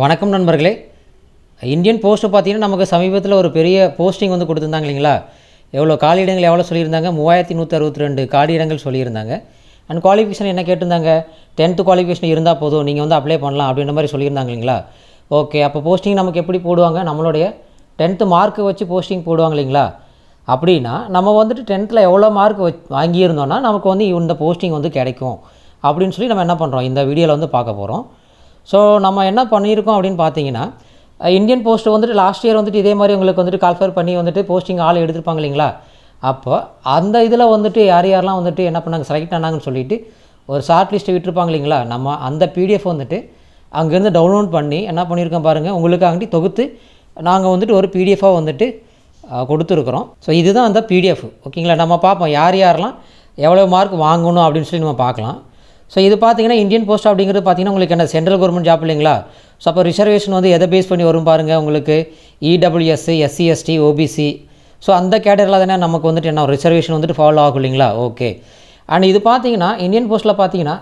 வணக்கம் நண்பர்களே Indian post பார்த்தீங்கன்னா நமக்கு சமீபத்தில் ஒரு பெரிய போஸ்டிங் வந்து கொடுத்துருந்தாங்க இல்லைங்களா எவ்வளோ காலியிடங்கள் எவ்வளோ சொல்லியிருந்தாங்க மூவாயிரத்தி நூற்றி அறுபத்தி ரெண்டு காலியிடங்கள் சொல்லியிருந்தாங்க அண்ட் குவாலிஃபிகேஷன் என்ன கேட்டிருந்தாங்க டென்த்து குவாலிஃபிகேஷன் இருந்தால் போதும் நீங்கள் வந்து அப்ளை பண்ணலாம் அப்படின்ற மாதிரி சொல்லியிருந்தாங்க இல்லைங்களா ஓகே அப்போ போஸ்டிங் நமக்கு எப்படி போடுவாங்க நம்மளுடைய டென்த்து மார்க்கு வச்சு போஸ்டிங் போடுவாங்க இல்லைங்களா அப்படின்னா நம்ம வந்துட்டு டென்த்தில் எவ்வளோ மார்க் வாங்கியிருந்தோன்னா நமக்கு வந்து இந்த போஸ்டிங் வந்து கிடைக்கும் அப்படின்னு சொல்லி நம்ம என்ன பண்ணுறோம் இந்த வீடியோவில் வந்து பார்க்க போகிறோம் ஸோ நம்ம என்ன பண்ணியிருக்கோம் அப்படின்னு பார்த்தீங்கன்னா இந்தியன் போஸ்ட் வந்துட்டு லாஸ்ட் இயர் வந்துட்டு இதே மாதிரி உங்களுக்கு வந்துட்டு கால்ஃபர் பண்ணி வந்துட்டு போஸ்டிங் ஆள் எடுத்திருப்பாங்க இல்லைங்களா அப்போ அந்த இதில் வந்துட்டு யார் யாரெல்லாம் வந்துட்டு என்ன பண்ணாங்க செலக்ட் ஆனாங்கன்னு சொல்லிட்டு ஒரு ஷார்ட் லிஸ்ட்டு விட்டுருப்பாங்க இல்லைங்களா நம்ம அந்த பிடிஎஃப் வந்துட்டு அங்கேருந்து டவுன்லோட் பண்ணி என்ன பண்ணியிருக்கோம் பாருங்கள் உங்களுக்காகண்டி தொகுத்து நாங்கள் வந்துட்டு ஒரு பிடிஎஃபாக வந்துட்டு கொடுத்துருக்குறோம் ஸோ இதுதான் அந்த பிடிஎஃப் ஓகேங்களா நம்ம பார்ப்போம் யார் யாரெல்லாம் எவ்வளோ மார்க் வாங்கணும் அப்படின்னு சொல்லி நம்ம பார்க்கலாம் ஸோ இது பார்த்தீங்கன்னா இந்தியன் போஸ்ட் அப்படிங்கிறது பார்த்தீங்கன்னா உங்களுக்கு என்ன சென்ட்ரல் கவர்மெண்ட் ஜாப் இல்லைங்களா ஸோ அப்போ ரிசர்வேஷன் வந்து எதை பேஸ் பண்ணி வரும் பாருங்கள் உங்களுக்கு EWS SC ST OBC so அந்த கேட்டகரியில் தானே நமக்கு வந்துட்டு என்ன ரிசர்வேஷன் வந்துட்டு ஃபாலோ ஆகும் இல்லைங்களா ஓகே அண்ட் இது பார்த்தீங்கன்னா இந்தியன் போஸ்ட்டில் பார்த்தீங்கன்னா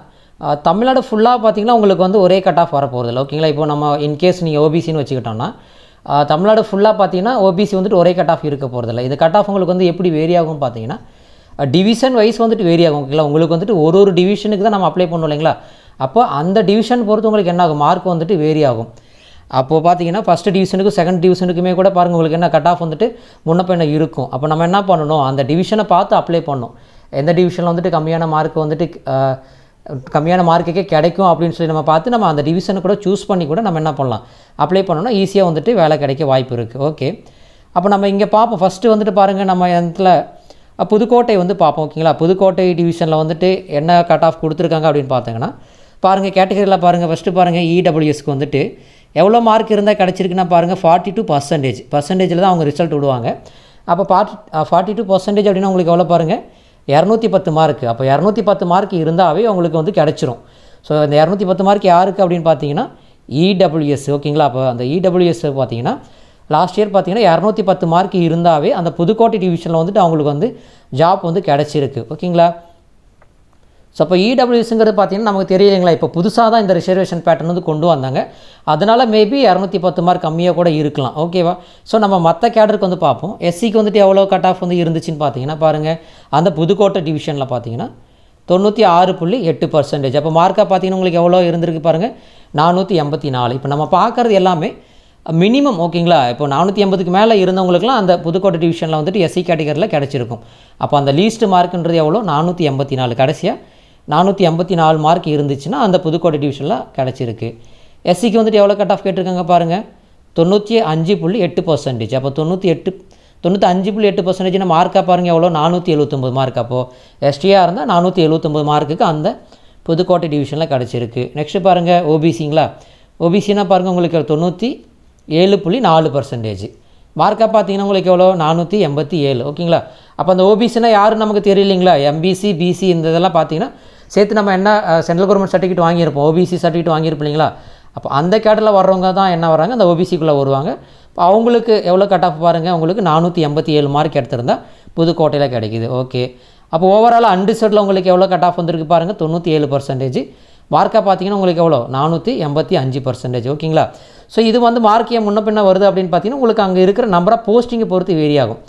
தமிழ்நாடு ஃபுல்லாக பார்த்தீங்கன்னா உங்களுக்கு வந்து ஒரே கட் ஆஃப் வரப்போகிறது இல்லை ஓகேங்களா இப்போ நம்ம இன்கேஸ் நீங்கள் ஓபிசின்னு வச்சுக்கிட்டோம்னா தமிழ்நாடு ஃபுல்லாக பார்த்தீங்கன்னா ஓபிசி வந்துட்டு ஒரே கட் ஆஃப் இருக்க போகிறதில்ல இந்த கட் ஆஃப் உங்களுக்கு வந்து எப்படி வேரி பார்த்தீங்கன்னா டிவிஷன் வைஸ் வந்துட்டு வேரி ஆகும் ஓகேங்களா உங்களுக்கு வந்துட்டு ஒரு ஒரு டிவிஷனுக்கு தான் நம்ம அப்ளை பண்ணுவோம் இல்லைங்களா அப்போ அந்த டிவிஷன் பொறுத்து உங்களுக்கு என்ன ஆகும் மார்க் வந்துட்டு வேரி ஆகும் அப்போது பார்த்தீங்கன்னா ஃபஸ்ட்டு டிவிஷனுக்கும் செகண்ட் டிவிஷனுக்குமே கூட பாருங்கள் உங்களுக்கு என்ன கட் ஆஃப் வந்துட்டு முன்னப்போ என்ன இருக்கும் அப்போ நம்ம என்ன பண்ணணும் அந்த டிவிஷனை பார்த்து அப்ளை பண்ணணும் எந்த டிவிஷனில் வந்துட்டு கம்மியான மார்க் வந்துட்டு கம்மியான மார்க்குக்கே கிடைக்கும் அப்படின்னு சொல்லி நம்ம பார்த்து நம்ம அந்த டிவிஷனை கூட சூஸ் பண்ணி கூட நம்ம என்ன பண்ணலாம் அப்ளை பண்ணோன்னா ஈஸியாக வந்துட்டு வேலை கிடைக்க வாய்ப்பு இருக்குது ஓகே அப்போ நம்ம இங்கே பார்ப்போம் ஃபஸ்ட்டு வந்துட்டு பாருங்கள் நம்ம இடத்துல புதுக்கோட்டை வந்து பார்ப்போம் ஓகேங்களா புதுக்கோட்டை டிவிஷனில் வந்துட்டு என்ன கட் ஆஃப் கொடுத்துருக்காங்க அப்படின்னு பார்த்தீங்கன்னா பாருங்கள் கேட்டகரியில் பாருங்கள் ஃபஸ்ட்டு பாருங்கள் இடபிள்யூஎஸ்க்கு e வந்துட்டு எவ்வளோ மார்க் இருந்தால் கிடச்சிருக்குன்னா பாருங்கள் ஃபார்ட்டி டூ பர்சன்டேஜ் பர்சன்டேஜில் தான் அவங்க ரிசல்ட் விடுவாங்க அப்போ பார்ட்டி ஃபார்ட்டி டூ பர்சன்டேஜ் அப்படின்னா உங்களுக்கு எவ்வளோ பாருங்கள் இரநூத்தி பத்து மார்க் அப்போ இரநூத்தி பத்து மார்க் இருந்தாவே உங்களுக்கு வந்து கிடச்சிரும் ஸோ இந்த இரநூத்தி பத்து மார்க் யாருக்கு அப்படின்னு பார்த்தீங்கன்னா இடபிள்யூஎஸ் e ஓகேங்களா அப்போ அந்த இடபிள்யூஎஸ் e பார்த்தீங்கன்னா லாஸ்ட் இயர் பார்த்திங்கன்னா இரநூத்தி பத்து மார்க் இருந்தாவே அந்த புதுக்கோட்டை டிவிஷனில் வந்துட்டு அவங்களுக்கு வந்து ஜாப் வந்து கிடச்சிருக்கு ஓகேங்களா ஸோ இப்போ இடபிள்யூஸுங்கிறது e பார்த்தீங்கன்னா நமக்கு தெரியலைங்களா இப்போ புதுசாக தான் இந்த ரிசர்வேஷன் பேட்டர்ன் வந்து கொண்டு வந்தாங்க அதனால் மேபி இரநூத்தி பத்து மார்க் கம்மியாக கூட இருக்கலாம் ஓகேவா ஸோ நம்ம மற்ற கேடருக்கு வந்து பார்ப்போம் எஸ்சிக்கு வந்துட்டு எவ்வளோ கட் ஆஃப் வந்து இருந்துச்சுன்னு பார்த்தீங்கன்னா பாருங்கள் அந்த புதுக்கோட்டை டிவிஷனில் பார்த்தீங்கன்னா தொண்ணூற்றி ஆறு புள்ளி எட்டு பர்சன்டேஜ் அப்போ மார்க்காக பார்த்தீங்கன்னா உங்களுக்கு எவ்வளோ இருந்திருக்கு பாருங்கள் நானூற்றி எண்பத்தி நாலு இப்போ நம்ம பார்க்குறது எல்லாமே மினிமம் ஓகேங்களா இப்போ நானூற்றி ஐம்பதுக்கு மேலே இருந்தவங்களுக்குலாம் அந்த புதுக்கோட்டை டிவிஷனில் வந்துட்டு எஸ்சி கேட்டகரியில் கிடச்சிருக்கும் அப்போ அந்த லீஸ்ட் மார்க்குன்றது எவ்வளோ நானூற்றி எண்பத்தி நாலு கடைசியாக நானூற்றி ஐம்பத்தி நாலு மார்க் இருந்துச்சுன்னா அந்த புதுக்கோட்டை டிவிஷனில் கிடச்சிருக்கு எஸ்சிக்கு வந்துட்டு எவ்வளோ கட் ஆஃப் கேட்டிருக்காங்க பாருங்கள் தொண்ணூற்றி அஞ்சு புள்ளி எட்டு பர்சன்டேஜ் அப்போ தொண்ணூற்றி எட்டு தொண்ணூற்றி அஞ்சு புள்ளி எட்டு பர்சன்டேஜ்னா மார்க்காக பாருங்கள் எவ்வளோ நானூற்றி எழுபத்தொம்பது மார்க் அப்போது எஸ்டியாக இருந்தால் நானூற்றி எழுபத்தொம்பது மார்க்குக்கு அந்த புதுக்கோட்டை டிவிஷனில் கிடச்சிருக்கு நெக்ஸ்ட்டு பாருங்கள் ஓபிசிங்களா ஓபிசின்னா பாருங்கள் உங்களுக்கு தொண்ணூற்றி ஏழு புள்ளி நாலு பர்சன்டேஜ் மார்க்காக பார்த்தீங்கன்னா உங்களுக்கு எவ்வளோ நானூற்றி எண்பத்தி ஏழு ஓகேங்களா அப்போ அந்த ஓபிசினா யாரும் நமக்கு தெரியலைங்களா எம்பிசி பிசி இந்த இதெல்லாம் பார்த்தீங்கன்னா சேர்த்து நம்ம என்ன சென்ட்ரல் கவர்மெண்ட் சர்டிஃபிகேட் வாங்கியிருப்போம் ஓபிசி சர்டிஃபிகேட் இல்லைங்களா அப்போ அந்த கேட்டரில் வர்றவங்க தான் என்ன வராங்க அந்த ஓபிசிக்குள்ளே வருவாங்க இப்போ அவங்களுக்கு எவ்வளோ கட் ஆஃப் பாருங்கள் உங்களுக்கு நானூற்றி எண்பத்தி ஏழு மார்க் எடுத்திருந்தா புதுக்கோட்டையில் கிடைக்கிது ஓகே அப்போ ஓவரால் அன்ரிசர்ட்டில் உங்களுக்கு எவ்வளோ கட் ஆஃப் வந்திருக்கு பாருங்கள் தொண்ணூற்றி ஏழு பர்சன்டேஜ் மார்க்காக பார்த்தீங்கன்னா உங்களுக்கு எவ்வளோ நானூற்றி எண்பத்தி அஞ்சு பர்சன்டேஜ் ஓகேங்களா ஸோ இது வந்து மார்க் ஏன் முன்ன பின்ன வருது அப்படின்னு பார்த்தீங்கன்னா உங்களுக்கு அங்கே இருக்கிற நம்பராக போஸ்டிங்கை பொறுத்து வேரி ஆகும்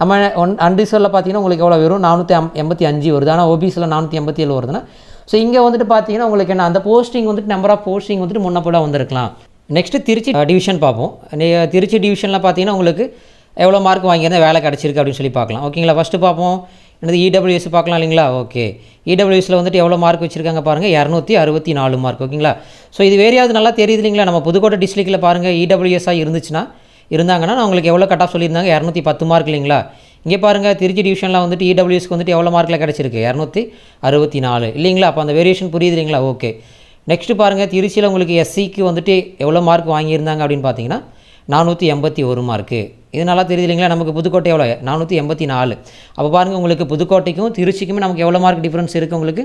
நம்ம ஒன் அன்ரிசர்வில் பார்த்தீங்கன்னா உங்களுக்கு எவ்வளோ வரும் நானூற்றி எண்பத்தி அஞ்சு வருது ஆனால் ஓபிசியில் நானூற்றி எண்பத்தி ஏழு வருதுன்னா ஸோ இங்கே வந்துட்டு பார்த்தீங்கன்னா உங்களுக்கு என்ன அந்த போஸ்டிங் வந்துட்டு நம்பர் ஆஃப் போஸ்டிங் வந்துட்டு முன்ன போல வந்திருக்கலாம் நெக்ஸ்ட்டு திருச்சி டிவிஷன் பார்ப்போம் திருச்சி டிவிஷனில் பார்த்தீங்கன்னா உங்களுக்கு எவ்வளோ மார்க் வாங்கியிருந்தால் வேலை கிடச்சிருக்கு அப்படின்னு சொல்லி பார்க்கலாம் ஓகேங்களா ஃபஸ்ட்டு பார்ப்போம் என்னது இடபிள்யூஎஸ் e பார்க்கலாம் இல்லைங்களா ஓகே இடபிள்யூஎஸில் e வந்துட்டு எவ்வளோ மார்க் வச்சுருக்காங்க பாருங்கள் இரநூத்தி அறுபத்தி நாலு மார்க் ஓகேங்களா ஸோ இது வேறையாவது நல்லா தெரியுது இல்லைங்களா நம்ம புதுக்கோட்டை டிஸ்ட்ரிக்டில் பாருங்கள் இடபிள்யூஎஸ்ஸாக e இருந்துச்சுன்னா இருந்தாங்கன்னா நான் உங்களுக்கு எவ்வளோ கட் ஆஃப் சொல்லியிருந்தாங்க இரநூத்தி பத்து மார்க் இல்லைங்களா இங்கே பாருங்கள் திருச்சி டிவிஷனில் வந்துட்டு இடபிள்யூஎஸ்க்கு வந்துட்டு எவ்வளோ மார்க்கில் கிடச்சிருக்கு இரநூத்தி அறுபத்தி நாலு இல்லைங்களா அப்போ அந்த வேரியேஷன் புரியுது இல்லைங்களா ஓகே நெக்ஸ்ட்டு பாருங்கள் திருச்சியில் உங்களுக்கு எஸ்சிக்கு வந்துட்டு எவ்வளோ மார்க் வாங்கியிருந்தாங்க அப்படின்னு பார்த்தீங்கன்னா நானூற்றி எண்பத்தி ஒரு மார்க்கு இது நல்லா தெரியுது இல்லைங்களா நமக்கு புதுக்கோட்டை எவ்வளோ நானூற்றி எண்பத்தி நாலு அப்போ பாருங்கள் உங்களுக்கு புதுக்கோட்டைக்கும் திருச்சிக்குமே நமக்கு எவ்வளோ மார்க் டிஃப்ரென்ஸ் இருக்குது உங்களுக்கு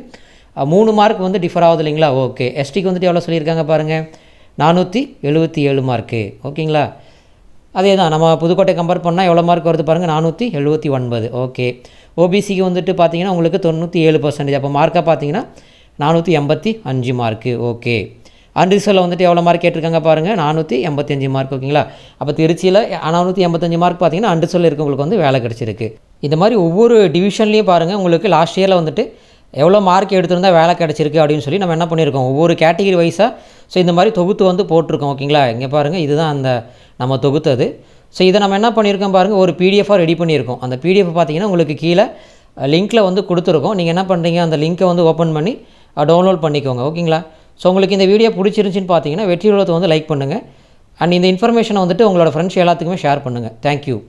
மூணு மார்க் வந்து டிஃபர் ஆகுது இல்லைங்களா ஓகே எஸ்டிக்கு வந்துட்டு எவ்வளோ சொல்லியிருக்காங்க பாருங்கள் நானூற்றி எழுபத்தி ஏழு மார்க்கு ஓகேங்களா அதே தான் நம்ம புதுக்கோட்டை கம்பேர் பண்ணால் எவ்வளோ மார்க் வருது பாருங்கள் நானூற்றி எழுபத்தி ஒன்பது ஓகே ஓபிசிக்கு வந்துட்டு பார்த்தீங்கன்னா உங்களுக்கு தொண்ணூற்றி ஏழு பர்சன்டேஜ் அப்போ மார்க்காக பார்த்தீங்கன்னா நானூற்றி எண்பத்தி அஞ்சு மார்க்கு ஓகே அன்ரிசர்வில் வந்துட்டு எவ்வளோ மார்க் கேட்டிருக்காங்க பாருங்கள் நானூற்றி எண்பத்தஞ்சு மார்க் ஓகேங்களா அப்போ திருச்சியில் நானூற்றி எண்பத்தஞ்சு மார்க் பார்த்தீங்கன்னா அன்ரிசர்வில் இருக்கவங்களுக்கு வந்து வேலை கிடச்சிருக்கு இந்த மாதிரி ஒவ்வொரு டிவிஷன்லேயும் பாருங்கள் உங்களுக்கு லாஸ்ட் இயரில் வந்துட்டு எவ்வளோ மார்க் எடுத்திருந்தால் வேலை கிடச்சிருக்கு அப்படின்னு சொல்லி நம்ம என்ன பண்ணியிருக்கோம் ஒவ்வொரு கேட்டகிரி வைஸாக ஸோ இந்த மாதிரி தொகுத்து வந்து போட்டிருக்கோம் ஓகேங்களா இங்கே பாருங்கள் இதுதான் அந்த நம்ம தொகுத்தது ஸோ இதை நம்ம என்ன பண்ணியிருக்கோம் பாருங்கள் ஒரு பிடிஎஃபாக ரெடி பண்ணியிருக்கோம் அந்த பிடிஎஃப் பார்த்தீங்கன்னா உங்களுக்கு கீழே லிங்க்கில் வந்து கொடுத்துருக்கோம் நீங்கள் என்ன பண்ணுறீங்க அந்த லிங்க்கை வந்து ஓப்பன் பண்ணி டவுன்லோட் பண்ணிக்கோங்க ஓகேங்களா ஸோ உங்களுக்கு இந்த வீடியோ பிடிச்சிருந்துச்சின்னு பார்த்தீங்கன்னா வெற்றி உலகத்தை வந்து லைக் பண்ணுங்கள் அண்ட் இந்த இன்ஃபர்மேஷனை வந்துட்டு உங்களோட ஃப்ரெண்ட்ஸ் எல்லாத்துக்குமே ஷேர் பண்ணுங்கள் தேங்க்யூ